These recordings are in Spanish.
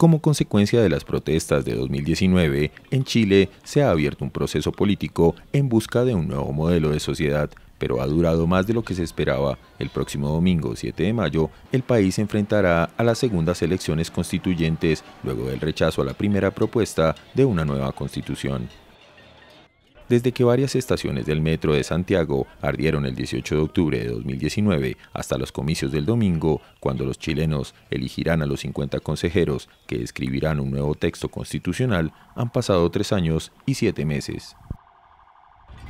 Como consecuencia de las protestas de 2019, en Chile se ha abierto un proceso político en busca de un nuevo modelo de sociedad, pero ha durado más de lo que se esperaba. El próximo domingo, 7 de mayo, el país se enfrentará a las segundas elecciones constituyentes, luego del rechazo a la primera propuesta de una nueva constitución desde que varias estaciones del metro de Santiago ardieron el 18 de octubre de 2019 hasta los comicios del domingo, cuando los chilenos elegirán a los 50 consejeros que escribirán un nuevo texto constitucional, han pasado tres años y siete meses.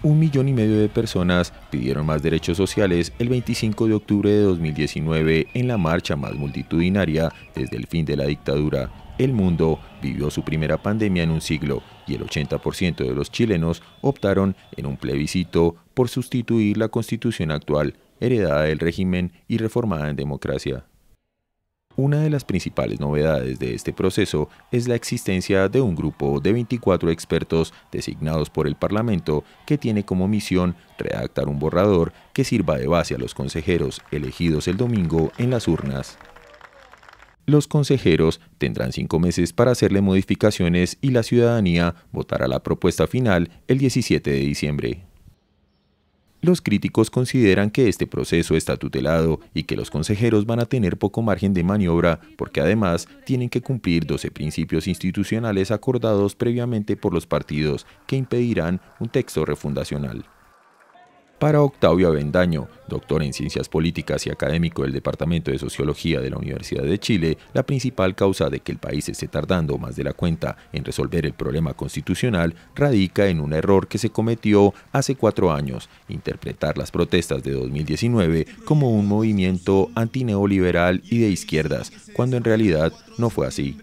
Un millón y medio de personas pidieron más derechos sociales el 25 de octubre de 2019 en la marcha más multitudinaria desde el fin de la dictadura el mundo vivió su primera pandemia en un siglo y el 80% de los chilenos optaron en un plebiscito por sustituir la constitución actual, heredada del régimen y reformada en democracia. Una de las principales novedades de este proceso es la existencia de un grupo de 24 expertos designados por el Parlamento que tiene como misión redactar un borrador que sirva de base a los consejeros elegidos el domingo en las urnas. Los consejeros tendrán cinco meses para hacerle modificaciones y la ciudadanía votará la propuesta final el 17 de diciembre. Los críticos consideran que este proceso está tutelado y que los consejeros van a tener poco margen de maniobra porque además tienen que cumplir 12 principios institucionales acordados previamente por los partidos que impedirán un texto refundacional. Para Octavio Avendaño, doctor en Ciencias Políticas y académico del Departamento de Sociología de la Universidad de Chile, la principal causa de que el país esté tardando más de la cuenta en resolver el problema constitucional radica en un error que se cometió hace cuatro años, interpretar las protestas de 2019 como un movimiento antineoliberal y de izquierdas, cuando en realidad no fue así.